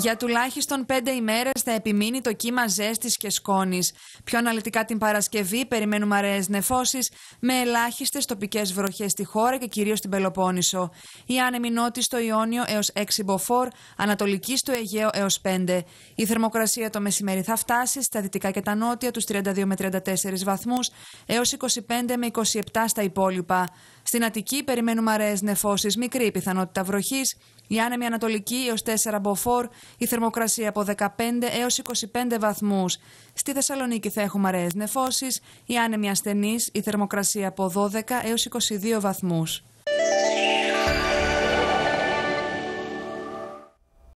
Για τουλάχιστον πέντε ημέρες θα επιμείνει το κύμα ζέστης και σκόνης. Πιο αναλυτικά την Παρασκευή περιμένουμε αραιές νεφώσεις με ελάχιστες τοπικές βροχές στη χώρα και κυρίως στην Πελοπόννησο. Η άνεμη νότης στο Ιόνιο έως 6 μποφόρ, ανατολική στο Αιγαίο έως 5. Η θερμοκρασία το μεσημέρι θα φτάσει στα δυτικά και τα νότια τους 32 με 34 βαθμούς έως 25 με 27 στα υπόλοιπα. Στην Αττική περιμένουμε αραιές νεφώσεις, μικρή πιθανότητα βροχής η άνεμη ανατολική έως 4 μποφόρ, η θερμοκρασία από 15 έω 25 βαθμούς. Στη Θεσσαλονίκη θα έχουμε αραιές νεφώσεις, η άνεμη ασθενής, η θερμοκρασία από 12 έω 22 βαθμού.